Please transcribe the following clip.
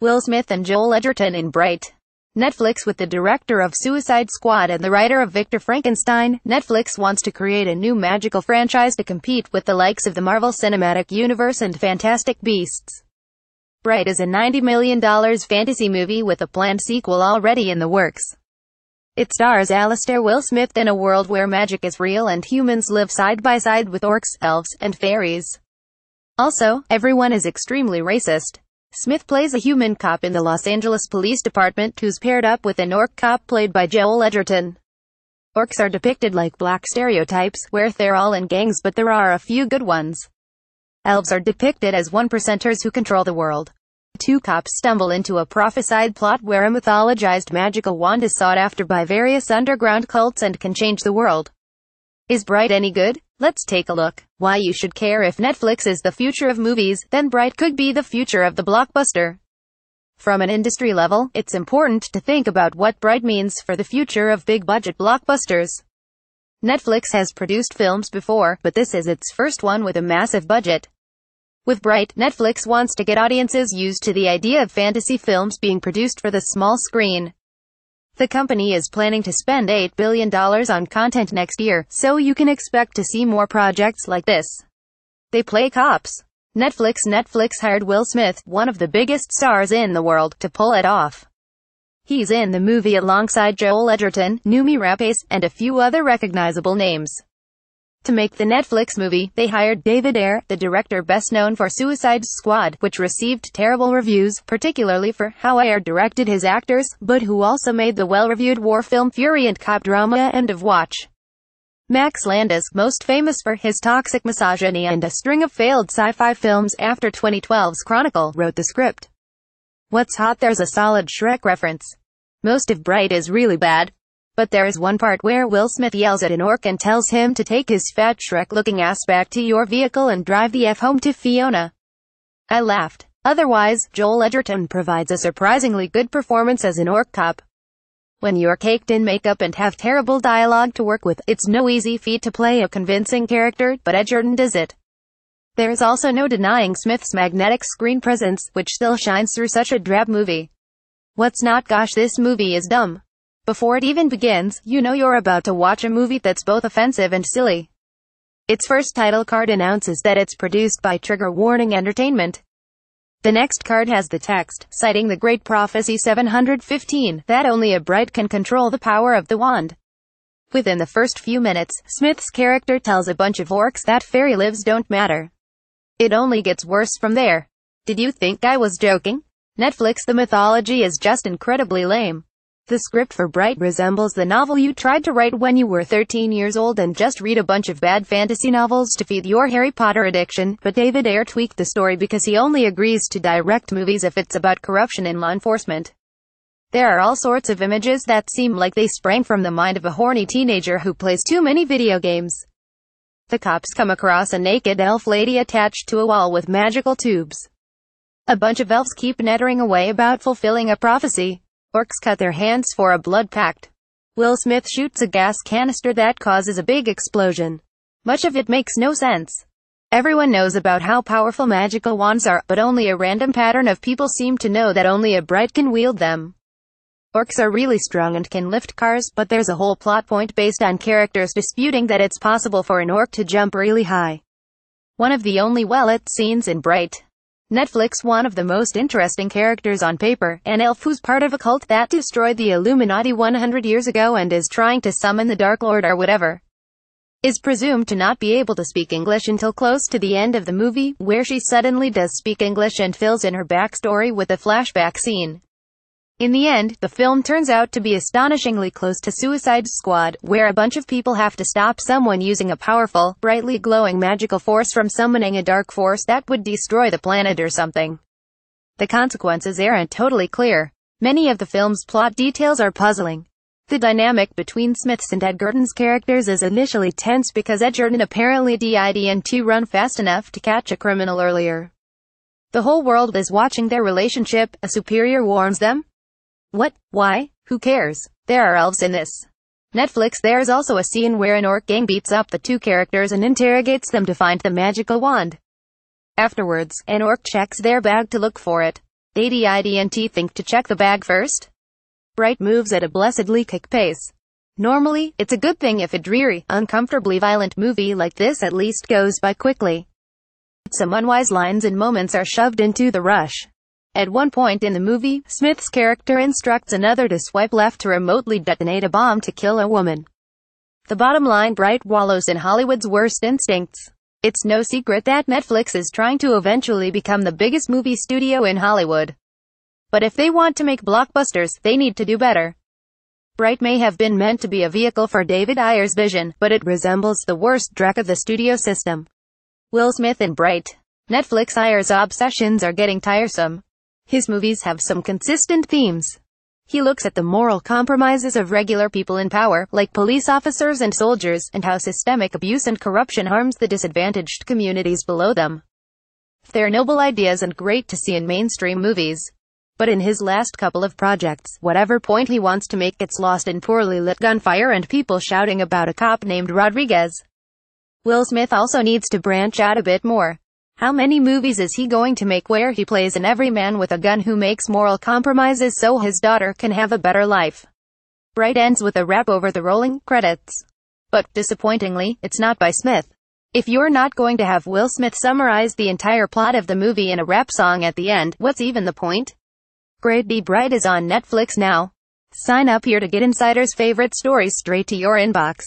Will Smith and Joel Edgerton in Bright. Netflix with the director of Suicide Squad and the writer of Victor Frankenstein, Netflix wants to create a new magical franchise to compete with the likes of the Marvel Cinematic Universe and Fantastic Beasts. Bright is a $90 million fantasy movie with a planned sequel already in the works. It stars Alastair Will Smith in a world where magic is real and humans live side by side with orcs, elves, and fairies. Also, everyone is extremely racist. Smith plays a human cop in the Los Angeles Police Department who's paired up with an orc cop played by Joel Edgerton. Orcs are depicted like black stereotypes, where they're all in gangs but there are a few good ones. Elves are depicted as one-percenters who control the world. Two cops stumble into a prophesied plot where a mythologized magical wand is sought after by various underground cults and can change the world. Is Bright any good? Let's take a look. Why you should care if Netflix is the future of movies, then Bright could be the future of the blockbuster. From an industry level, it's important to think about what Bright means for the future of big budget blockbusters. Netflix has produced films before, but this is its first one with a massive budget. With Bright, Netflix wants to get audiences used to the idea of fantasy films being produced for the small screen. The company is planning to spend $8 billion on content next year, so you can expect to see more projects like this. They play cops. Netflix Netflix hired Will Smith, one of the biggest stars in the world, to pull it off. He's in the movie alongside Joel Edgerton, Numi Rapace, and a few other recognizable names. To make the Netflix movie, they hired David Ayer, the director best known for Suicide Squad, which received terrible reviews, particularly for how Ayer directed his actors, but who also made the well-reviewed war film Fury and cop drama End of Watch. Max Landis, most famous for his toxic misogyny and a string of failed sci-fi films after 2012's Chronicle, wrote the script. What's hot there's a solid Shrek reference. Most of Bright is really bad, but there is one part where Will Smith yells at an orc and tells him to take his fat Shrek-looking ass back to your vehicle and drive the F home to Fiona. I laughed. Otherwise, Joel Edgerton provides a surprisingly good performance as an orc cop. When you're caked in makeup and have terrible dialogue to work with, it's no easy feat to play a convincing character, but Edgerton does it. There is also no denying Smith's magnetic screen presence, which still shines through such a drab movie. What's not gosh this movie is dumb. Before it even begins, you know you're about to watch a movie that's both offensive and silly. Its first title card announces that it's produced by Trigger Warning Entertainment. The next card has the text, citing the great prophecy 715, that only a bride can control the power of the wand. Within the first few minutes, Smith's character tells a bunch of orcs that fairy lives don't matter. It only gets worse from there. Did you think I was joking? Netflix The mythology is just incredibly lame. The script for Bright resembles the novel you tried to write when you were 13 years old and just read a bunch of bad fantasy novels to feed your Harry Potter addiction, but David Ayer tweaked the story because he only agrees to direct movies if it's about corruption in law enforcement. There are all sorts of images that seem like they sprang from the mind of a horny teenager who plays too many video games. The cops come across a naked elf lady attached to a wall with magical tubes. A bunch of elves keep nettering away about fulfilling a prophecy. Orcs cut their hands for a blood pact. Will Smith shoots a gas canister that causes a big explosion. Much of it makes no sense. Everyone knows about how powerful magical wands are, but only a random pattern of people seem to know that only a bright can wield them. Orcs are really strong and can lift cars, but there's a whole plot point based on characters disputing that it's possible for an orc to jump really high. One of the only well-lit scenes in Bright, Netflix one of the most interesting characters on paper, an elf who's part of a cult that destroyed the Illuminati 100 years ago and is trying to summon the Dark Lord or whatever, is presumed to not be able to speak English until close to the end of the movie, where she suddenly does speak English and fills in her backstory with a flashback scene. In the end, the film turns out to be astonishingly close to Suicide Squad, where a bunch of people have to stop someone using a powerful, brightly glowing magical force from summoning a dark force that would destroy the planet or something. The consequences aren't totally clear. Many of the film's plot details are puzzling. The dynamic between Smith's and Edgerton's characters is initially tense because Edgerton apparently did and to run fast enough to catch a criminal earlier. The whole world is watching their relationship, a superior warns them, what? Why? Who cares? There are elves in this. Netflix There's also a scene where an orc gang beats up the two characters and interrogates them to find the magical wand. Afterwards, an orc checks their bag to look for it. Adidnt think to check the bag first. Bright moves at a blessedly kick pace. Normally, it's a good thing if a dreary, uncomfortably violent movie like this at least goes by quickly. Some unwise lines and moments are shoved into the rush. At one point in the movie, Smith's character instructs another to swipe left to remotely detonate a bomb to kill a woman. The bottom line Bright wallows in Hollywood's worst instincts. It's no secret that Netflix is trying to eventually become the biggest movie studio in Hollywood. But if they want to make blockbusters, they need to do better. Bright may have been meant to be a vehicle for David Ayer's vision, but it resembles the worst dreck of the studio system. Will Smith and Bright. Netflix Ayer's obsessions are getting tiresome. His movies have some consistent themes. He looks at the moral compromises of regular people in power, like police officers and soldiers, and how systemic abuse and corruption harms the disadvantaged communities below them. They're noble ideas and great to see in mainstream movies. But in his last couple of projects, whatever point he wants to make gets lost in poorly lit gunfire and people shouting about a cop named Rodriguez. Will Smith also needs to branch out a bit more. How many movies is he going to make where he plays an everyman with a gun who makes moral compromises so his daughter can have a better life? Bright ends with a rap over the rolling credits. But, disappointingly, it's not by Smith. If you're not going to have Will Smith summarize the entire plot of the movie in a rap song at the end, what's even the point? Great B Bright is on Netflix now. Sign up here to get insiders' favorite stories straight to your inbox.